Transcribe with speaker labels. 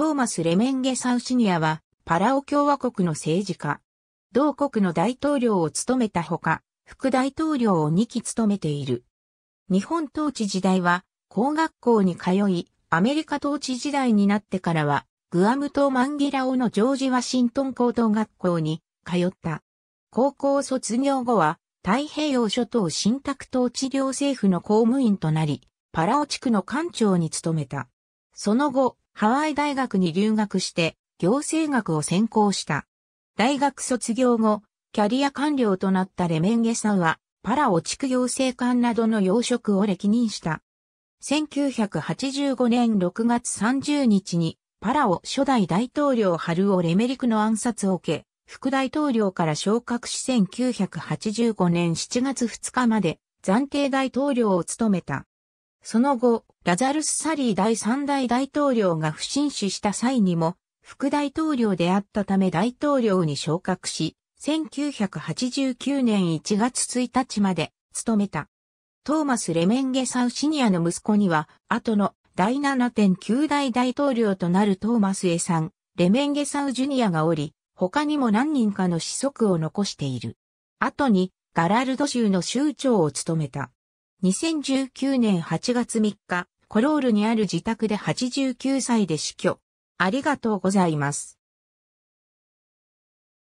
Speaker 1: トーマス・レメンゲ・サウシニアは、パラ
Speaker 2: オ共和国の政治家。同国の大統領を務めたほか、副大統領を2期務めている。日本統治時代は、工学校に通い、アメリカ統治時代になってからは、グアム島マンギラオのジョージ・ワシントン高等学校に通った。高校卒業後は、太平洋諸島新宅統治領政府の公務員となり、パラオ地区の官庁に務めた。その後、ハワイ大学に留学して、行政学を専攻した。大学卒業後、キャリア官僚となったレメンゲさんは、パラオ地区行政官などの要職を歴任した。1985年6月30日に、パラオ初代大統領ハルオ・レメリクの暗殺を受け、副大統領から昇格し1985年7月2日まで暫定大統領を務めた。その後、ラザルス・サリー第3代大統領が不審死した際にも、副大統領であったため大統領に昇格し、1989年1月1日まで務めた。トーマス・レメンゲサウシニアの息子には、後の第7.9代大統領となるトーマス・エさん、レメンゲサウジュニアがおり、他にも何人かの子息を残している。後に、ガラルド州の州長を務めた。2019年8月3日、コロールにある
Speaker 1: 自宅で89歳で死去。ありがとうございます。